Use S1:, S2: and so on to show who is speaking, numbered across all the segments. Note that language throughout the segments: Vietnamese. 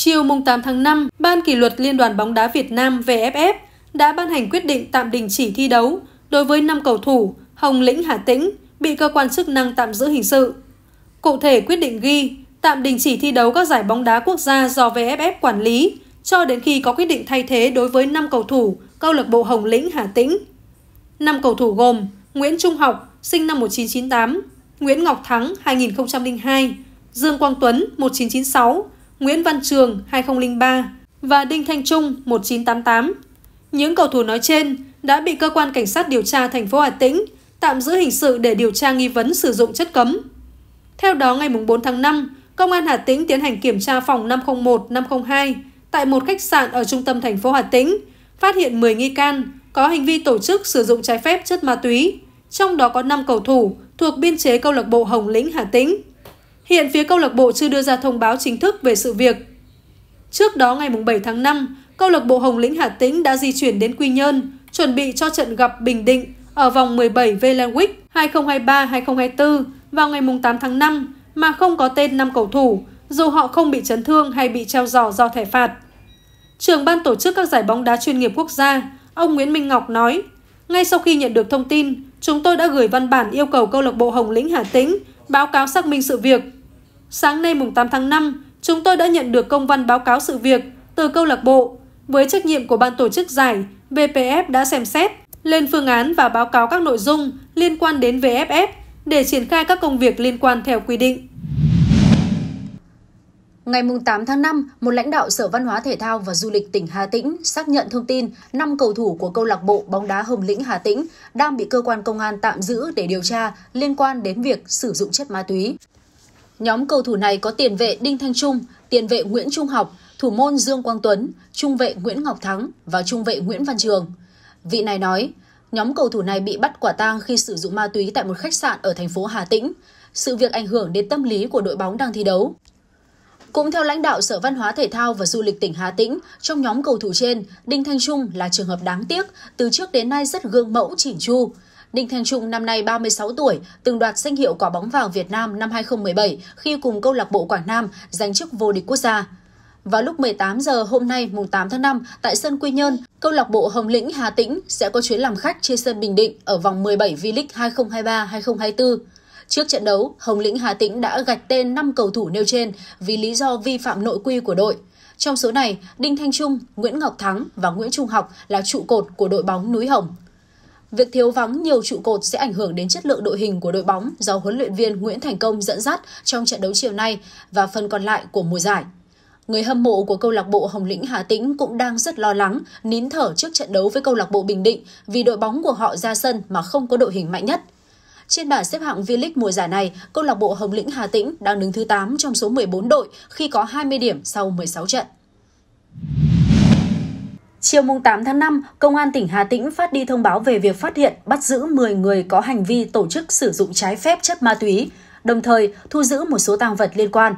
S1: Chiều mùng 8 tháng 5, Ban kỷ luật Liên đoàn bóng đá Việt Nam VFF đã ban hành quyết định tạm đình chỉ thi đấu đối với 5 cầu thủ Hồng Lĩnh Hà Tĩnh bị cơ quan chức năng tạm giữ hình sự. Cụ thể quyết định ghi tạm đình chỉ thi đấu các giải bóng đá quốc gia do VFF quản lý cho đến khi có quyết định thay thế đối với 5 cầu thủ câu lạc bộ Hồng Lĩnh Hà Tĩnh. 5 cầu thủ gồm Nguyễn Trung Học, sinh năm 1998, Nguyễn Ngọc Thắng, 2002, Dương Quang Tuấn, 1996, Nguyễn Văn Trường 2003 và Đinh Thanh Trung 1988. Những cầu thủ nói trên đã bị cơ quan cảnh sát điều tra thành phố Hà Tĩnh tạm giữ hình sự để điều tra nghi vấn sử dụng chất cấm. Theo đó, ngày 4 tháng 5, Công an Hà Tĩnh tiến hành kiểm tra phòng 501-502 tại một khách sạn ở trung tâm thành phố Hà Tĩnh, phát hiện 10 nghi can có hành vi tổ chức sử dụng trái phép chất ma túy, trong đó có 5 cầu thủ thuộc biên chế câu lạc bộ Hồng Lĩnh Hà Tĩnh. Hiện phía câu lạc bộ chưa đưa ra thông báo chính thức về sự việc. Trước đó ngày 7 tháng 5, câu lạc bộ Hồng Lĩnh Hà Tĩnh đã di chuyển đến Quy Nhơn, chuẩn bị cho trận gặp Bình Định ở vòng 17 VLAN Week 2023-2024 vào ngày 8 tháng 5 mà không có tên 5 cầu thủ, dù họ không bị chấn thương hay bị treo giò do thẻ phạt. Trường ban tổ chức các giải bóng đá chuyên nghiệp quốc gia, ông Nguyễn Minh Ngọc nói, ngay sau khi nhận được thông tin, chúng tôi đã gửi văn bản yêu cầu câu lạc bộ Hồng Lĩnh Hà Tĩnh báo cáo xác minh sự việc Sáng nay mùng 8 tháng 5, chúng tôi đã nhận được công văn báo cáo sự việc từ câu lạc bộ. Với trách nhiệm của ban tổ chức giải, VPF đã xem xét, lên phương án và báo cáo các nội dung liên quan đến VFF để triển khai các công việc liên quan theo quy định.
S2: Ngày 8 tháng 5, một lãnh đạo Sở Văn hóa Thể thao và Du lịch tỉnh Hà Tĩnh xác nhận thông tin 5 cầu thủ của câu lạc bộ bóng đá Hồng Lĩnh Hà Tĩnh đang bị cơ quan công an tạm giữ để điều tra liên quan đến việc sử dụng chất ma túy. Nhóm cầu thủ này có tiền vệ Đinh Thanh Trung, tiền vệ Nguyễn Trung Học, thủ môn Dương Quang Tuấn, trung vệ Nguyễn Ngọc Thắng và trung vệ Nguyễn Văn Trường. Vị này nói, nhóm cầu thủ này bị bắt quả tang khi sử dụng ma túy tại một khách sạn ở thành phố Hà Tĩnh. Sự việc ảnh hưởng đến tâm lý của đội bóng đang thi đấu. Cũng theo lãnh đạo Sở Văn hóa Thể thao và Du lịch tỉnh Hà Tĩnh, trong nhóm cầu thủ trên, Đinh Thanh Trung là trường hợp đáng tiếc, từ trước đến nay rất gương mẫu chỉnh chu. Đinh Thanh Trung năm nay 36 tuổi, từng đoạt danh hiệu quả bóng vàng Việt Nam năm 2017 khi cùng câu lạc bộ Quảng Nam giành chức vô địch quốc gia. Vào lúc 18 giờ hôm nay mùng 8 tháng 5 tại sân Quy Nhơn, câu lạc bộ Hồng Lĩnh Hà Tĩnh sẽ có chuyến làm khách trên sân Bình Định ở vòng 17 V-League 2023-2024. Trước trận đấu, Hồng Lĩnh Hà Tĩnh đã gạch tên 5 cầu thủ nêu trên vì lý do vi phạm nội quy của đội. Trong số này, Đinh Thanh Trung, Nguyễn Ngọc Thắng và Nguyễn Trung Học là trụ cột của đội bóng Núi Hồng. Việc thiếu vắng nhiều trụ cột sẽ ảnh hưởng đến chất lượng đội hình của đội bóng do huấn luyện viên Nguyễn Thành Công dẫn dắt trong trận đấu chiều nay và phần còn lại của mùa giải. Người hâm mộ của câu lạc bộ Hồng Lĩnh Hà Tĩnh cũng đang rất lo lắng, nín thở trước trận đấu với câu lạc bộ Bình Định vì đội bóng của họ ra sân mà không có đội hình mạnh nhất. Trên bảng xếp hạng V-League mùa giải này, câu lạc bộ Hồng Lĩnh Hà Tĩnh đang đứng thứ 8 trong số 14 đội khi có 20 điểm sau 16 trận. Chiều 8 tháng 5, Công an tỉnh Hà Tĩnh phát đi thông báo về việc phát hiện bắt giữ 10 người có hành vi tổ chức sử dụng trái phép chất ma túy, đồng thời thu giữ một số tang vật liên quan.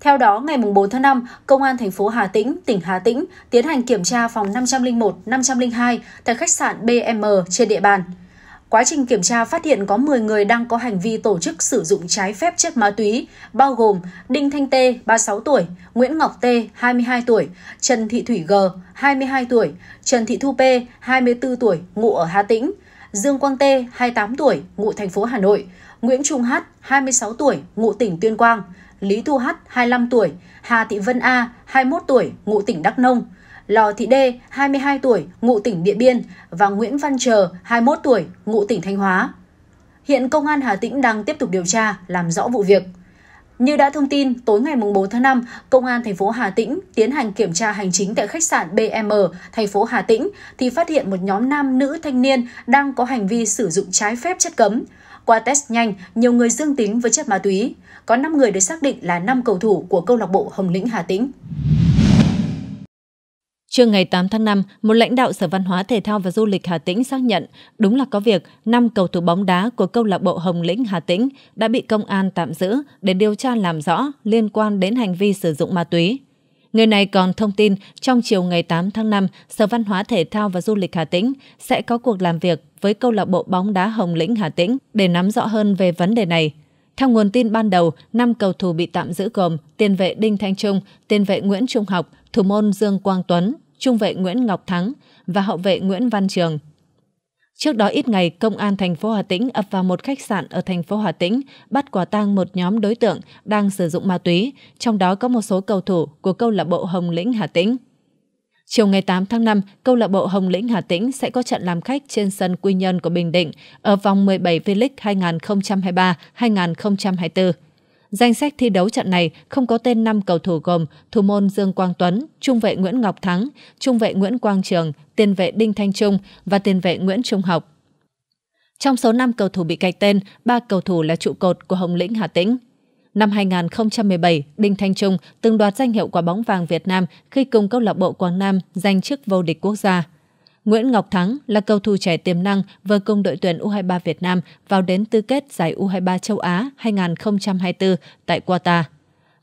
S2: Theo đó, ngày 4 tháng 5, Công an thành phố Hà Tĩnh, tỉnh Hà Tĩnh tiến hành kiểm tra phòng 501, 502 tại khách sạn BM trên địa bàn. Quá trình kiểm tra phát hiện có 10 người đang có hành vi tổ chức sử dụng trái phép chất ma túy, bao gồm Đinh Thanh Tê, 36 tuổi, Nguyễn Ngọc Tê, 22 tuổi, Trần Thị Thủy G, 22 tuổi, Trần Thị Thu P, 24 tuổi, ngụ ở Hà Tĩnh, Dương Quang Tê, 28 tuổi, ngụ thành phố Hà Nội, Nguyễn Trung Hát, 26 tuổi, ngụ tỉnh Tuyên Quang, Lý Thu Hát, 25 tuổi, Hà Thị Vân A, 21 tuổi, ngụ tỉnh Đắk Nông, Lò Thị Đê, 22 tuổi, ngụ tỉnh Điện Biên và Nguyễn Văn Trờ, 21 tuổi, ngụ tỉnh Thanh Hóa. Hiện Công an Hà Tĩnh đang tiếp tục điều tra, làm rõ vụ việc. Như đã thông tin, tối ngày 4 tháng 5, Công an thành phố Hà Tĩnh tiến hành kiểm tra hành chính tại khách sạn BM, thành phố Hà Tĩnh, thì phát hiện một nhóm nam nữ thanh niên đang có hành vi sử dụng trái phép chất cấm. Qua test nhanh, nhiều người dương tính với chất ma túy. Có 5 người được xác định là 5 cầu thủ của câu lạc bộ Hồng Lĩnh Hà Tĩnh.
S3: Trưa ngày 8 tháng 5, một lãnh đạo Sở Văn hóa Thể thao và Du lịch Hà Tĩnh xác nhận đúng là có việc 5 cầu thủ bóng đá của câu lạc bộ Hồng Lĩnh Hà Tĩnh đã bị công an tạm giữ để điều tra làm rõ liên quan đến hành vi sử dụng ma túy. Người này còn thông tin trong chiều ngày 8 tháng 5, Sở Văn hóa Thể thao và Du lịch Hà Tĩnh sẽ có cuộc làm việc với câu lạc bộ bóng đá Hồng Lĩnh Hà Tĩnh để nắm rõ hơn về vấn đề này. Theo nguồn tin ban đầu, 5 cầu thủ bị tạm giữ gồm tiền vệ Đinh Thanh Trung, tiền vệ Nguyễn Trung Học, thủ môn Dương Quang Tuấn, trung vệ Nguyễn Ngọc Thắng và hậu vệ Nguyễn Văn Trường. Trước đó ít ngày, công an thành phố Hà Tĩnh ập vào một khách sạn ở thành phố Hà Tĩnh, bắt quả tang một nhóm đối tượng đang sử dụng ma túy, trong đó có một số cầu thủ của câu lạc bộ Hồng Lĩnh Hà Tĩnh. Chiều ngày 8 tháng 5, câu lạc bộ Hồng Lĩnh Hà Tĩnh sẽ có trận làm khách trên sân Quy Nhơn của Bình Định ở vòng 17 V-League 2023-2024. Danh sách thi đấu trận này không có tên 5 cầu thủ gồm thủ môn Dương Quang Tuấn, trung vệ Nguyễn Ngọc Thắng, trung vệ Nguyễn Quang Trường, tiền vệ Đinh Thanh Trung và tiền vệ Nguyễn Trung Học. Trong số 5 cầu thủ bị gạch tên, 3 cầu thủ là trụ cột của Hồng Lĩnh Hà Tĩnh. Năm 2017, Đinh Thanh Trung từng đoạt danh hiệu quả bóng vàng Việt Nam khi cùng câu lạc bộ Quảng Nam giành chức vô địch quốc gia. Nguyễn Ngọc Thắng là cầu thủ trẻ tiềm năng vừa cùng đội tuyển U23 Việt Nam vào đến tứ kết giải U23 châu Á 2024 tại Qatar.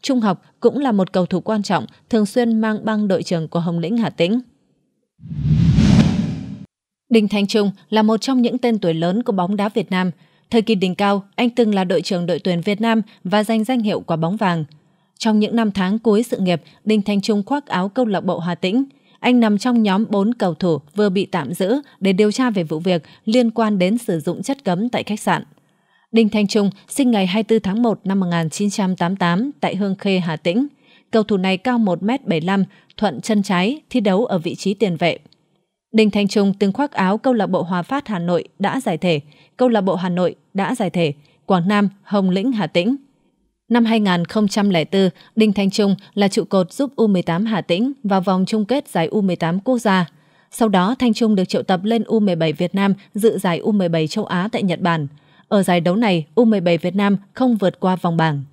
S3: Trung học cũng là một cầu thủ quan trọng, thường xuyên mang băng đội trưởng của Hồng Lĩnh Hà Tĩnh. Đinh Thanh Trung là một trong những tên tuổi lớn của bóng đá Việt Nam – Thời kỳ đỉnh cao, anh từng là đội trưởng đội tuyển Việt Nam và giành danh hiệu quả bóng vàng. Trong những năm tháng cuối sự nghiệp, Đinh Thanh Trung khoác áo câu lạc bộ Hà Tĩnh. Anh nằm trong nhóm 4 cầu thủ vừa bị tạm giữ để điều tra về vụ việc liên quan đến sử dụng chất cấm tại khách sạn. Đinh Thanh Trung sinh ngày 24 tháng 1 năm 1988 tại Hương Khê, Hà Tĩnh. Cầu thủ này cao 1m75, thuận chân trái, thi đấu ở vị trí tiền vệ. Đinh Thanh Trung từng khoác áo câu lạc bộ Hòa Phát Hà Nội đã giải thể, câu lạc bộ Hà Nội đã giải thể, Quảng Nam, Hồng Lĩnh, Hà Tĩnh. Năm 2004, Đinh Thanh Trung là trụ cột giúp U18 Hà Tĩnh vào vòng chung kết giải U18 quốc gia. Sau đó, Thanh Trung được triệu tập lên U17 Việt Nam dự giải U17 châu Á tại Nhật Bản. Ở giải đấu này, U17 Việt Nam không vượt qua vòng bảng.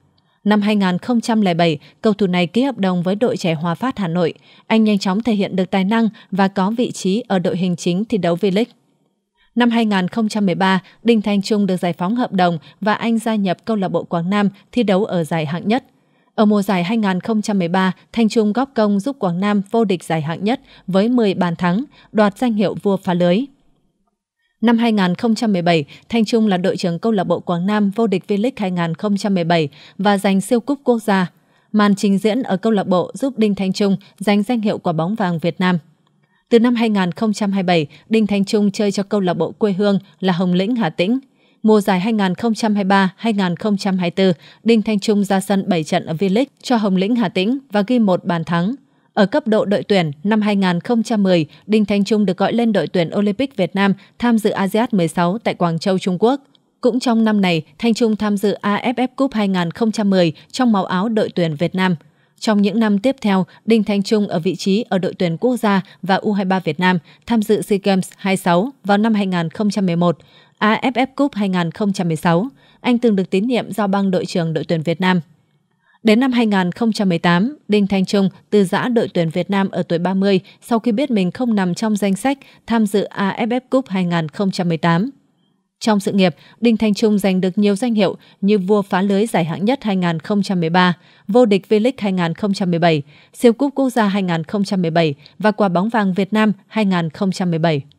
S3: Năm 2007, cầu thủ này ký hợp đồng với đội trẻ Hòa Phát Hà Nội. Anh nhanh chóng thể hiện được tài năng và có vị trí ở đội hình chính thi đấu V-League. Năm 2013, Đinh Thanh Trung được giải phóng hợp đồng và anh gia nhập câu lạc bộ Quảng Nam thi đấu ở giải hạng nhất. Ở mùa giải 2013, Thanh Trung góp công giúp Quảng Nam vô địch giải hạng nhất với 10 bàn thắng, đoạt danh hiệu vua phá lưới. Năm 2017, Thanh Trung là đội trưởng câu lạc bộ Quảng Nam vô địch V-League 2017 và giành siêu cúp quốc gia. Màn trình diễn ở câu lạc bộ giúp Đinh Thanh Trung giành danh hiệu quả bóng vàng Việt Nam. Từ năm 2027, Đinh Thanh Trung chơi cho câu lạc bộ quê hương là Hồng Lĩnh Hà Tĩnh. Mùa giải 2023-2024, Đinh Thanh Trung ra sân 7 trận ở V-League cho Hồng Lĩnh Hà Tĩnh và ghi một bàn thắng. Ở cấp độ đội tuyển, năm 2010, Đinh Thanh Trung được gọi lên đội tuyển Olympic Việt Nam tham dự ASEAN 16 tại Quảng Châu, Trung Quốc. Cũng trong năm này, Thanh Trung tham dự AFF Cup 2010 trong màu áo đội tuyển Việt Nam. Trong những năm tiếp theo, Đinh Thanh Trung ở vị trí ở đội tuyển quốc gia và U23 Việt Nam tham dự SEA Games 26 vào năm 2011, AFF Cup 2016. Anh từng được tín nhiệm giao băng đội trưởng đội tuyển Việt Nam. Đến năm 2018, Đinh Thanh Trung từ giã đội tuyển Việt Nam ở tuổi 30 sau khi biết mình không nằm trong danh sách tham dự AFF Cup 2018. Trong sự nghiệp, Đinh Thanh Trung giành được nhiều danh hiệu như vua phá lưới giải hạng nhất 2013, vô địch V-League 2017, siêu cúp quốc gia 2017 và quả bóng vàng Việt Nam 2017.